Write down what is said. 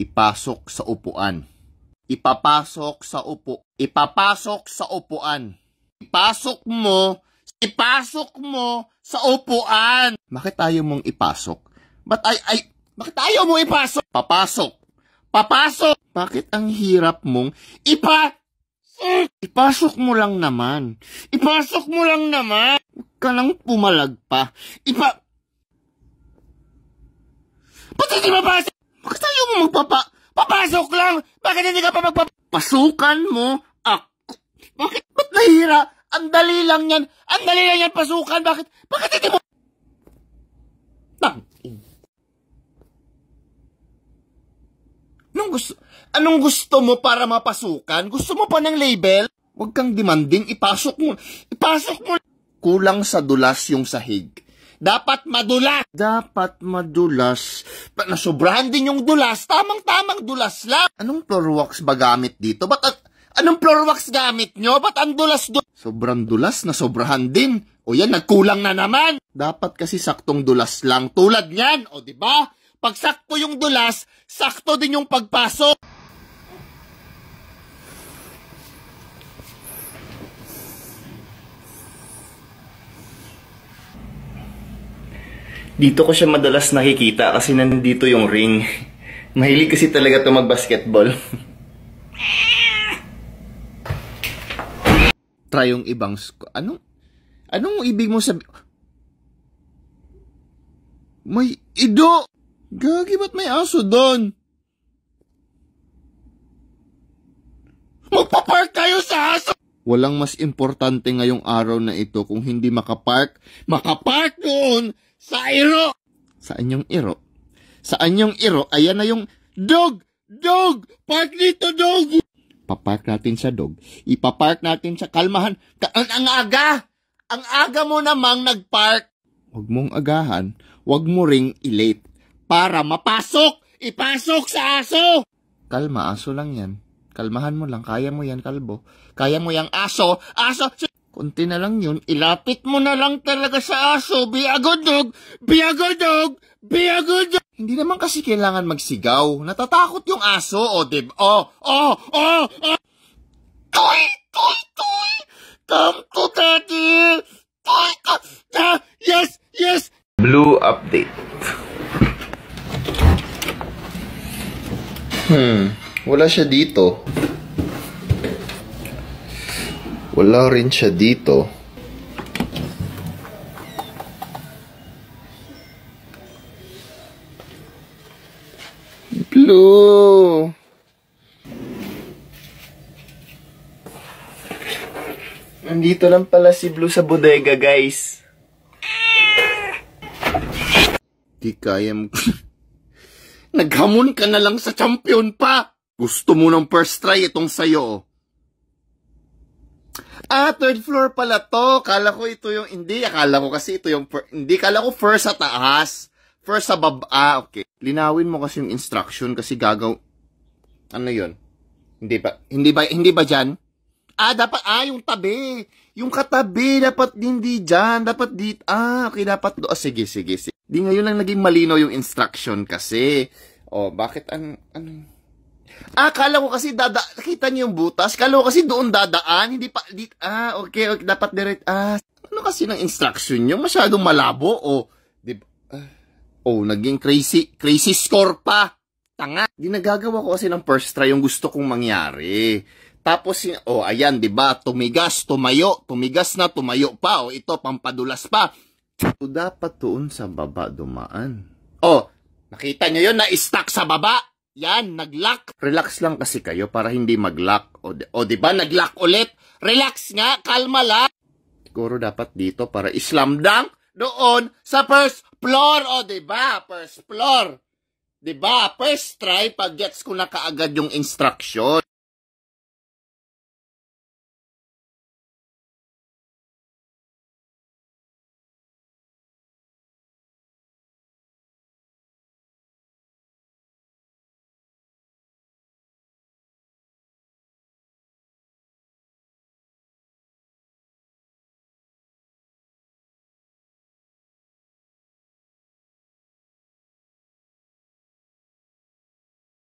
ipasok sa upuan. Ipapasok sa upo, ipapasok sa upuan. Ipasok mo, ipasok mo sa upuan. Bakit ayaw mong ipasok? Ba't ay, ay, bakit ayaw mong ipasok? Papasok. Papasok. Bakit ang hirap mong ipa... Ipasok mo lang naman. Ipasok mo lang naman. Huwag ka lang pumalag pa. Ipa... Ba't hindi mapasok? Pasok lang! Bakit hindi ka pa magpapasukan mo? Ako. Bakit? Ba't nahira? Ang dali lang yan. Ang dali lang yan pasukan. Bakit? Bakit hindi mo? Tang. Anong gusto, anong gusto mo para mapasukan? Gusto mo pa ng label? Huwag kang demanding. Ipasok mo. Ipasok mo. Kulang sa dulas yung sahig. Dapat madulas. Dapat madulas. Pa nasobrahan din yung dulas. Tamang-tamang dulas lang. Anong floor wax ba gamit dito? Ba't at, anong floor wax gamit nyo? Ba't ang dulas do? Sobrang dulas, na sobrahan din. O yan, nagkulang na naman. Dapat kasi saktong dulas lang. Tulad niyan, o di ba? Pag sakto yung dulas, sakto din yung pagpasok. Dito ko siya madalas nakikita kasi nandito yung ring. Mahilig kasi talaga ito mag-basketball. Try yung ibang... Anong... Anong ibig mo sabi... May ido! Gagi, ba't may aso doon? Magpapark kayo sa aso! Walang mas importante ngayong araw na ito kung hindi makapark, makapark doon sa iro! Sa inyong iro? Sa inyong iro, ayan na yung dog! Dog! Park dito, dog! Papark natin sa dog. Ipapark natin sa kalmahan. Ka ang, ang aga! Ang aga mo namang nagpark! Huwag mong agahan. Huwag mo ring ilate. Para mapasok! Ipasok sa aso! Kalma, aso lang yan. Kalmahan mo lang. Kaya mo yan, kalbo. Kaya mo yang aso. Aso! Kunti na lang yun, ilapit mo na lang talaga sa aso. Be a good dog! Be a good dog! Be a good dog! Hindi naman kasi kailangan magsigaw. Natatakot yung aso, o dib... Oh, o, o, o! Toy! Toy! Toy! Come to daddy! Toy! Ah, yes! Yes! Blue update. Hmm, wala siya dito. Wala rin siya dito. Blue! Nandito lang pala si Blue sa bodega, guys. Di kaya Naghamon ka na lang sa champion pa! Gusto mo ng first try itong sayo, oh. Ah, third floor pala to. Kala ko ito yung, hindi, akala ko kasi ito yung, hindi, kala ko first sa taas. First sa baba, ah, okay. Linawin mo kasi yung instruction kasi gagaw, ano yun? Hindi ba, hindi ba, hindi ba dyan? Ah, dapat, ah, yung tabi. Yung katabi, dapat hindi dyan. Dapat dito, ah, okay, dapat do. Ah, sige, sige, sige. Di ngayon lang naging malino yung instruction kasi. Oh, bakit, ano, ano, Akala ah, ko kasi dada kita niyo yung butas. Kala ko kasi doon dadaan, hindi pa di, ah okay, okay dapat direct ah ano kasi ng instruction niyo masyadong malabo o oh, di ah, oh naging crazy crazy score pa. Tanga. Di ko kasi ng first try yung gusto kong mangyari. Tapos, oh, ayan, di ba? Tumigas, tumayo, tumigas na, tumayo pa. oh, ito, pampadulas pa. So, dapat tuon sa baba dumaan. Oh, nakita niyo 'yon na-stuck sa baba. Yan, nag-lock. Relax lang kasi kayo para hindi mag-lock. O, o di ba nag-lock ulit? Relax nga, kalma lang. Siguro dapat dito para islam dunk doon sa first floor. O di ba? First floor. Di ba? First try pag gets ko na kaagad yung instruction.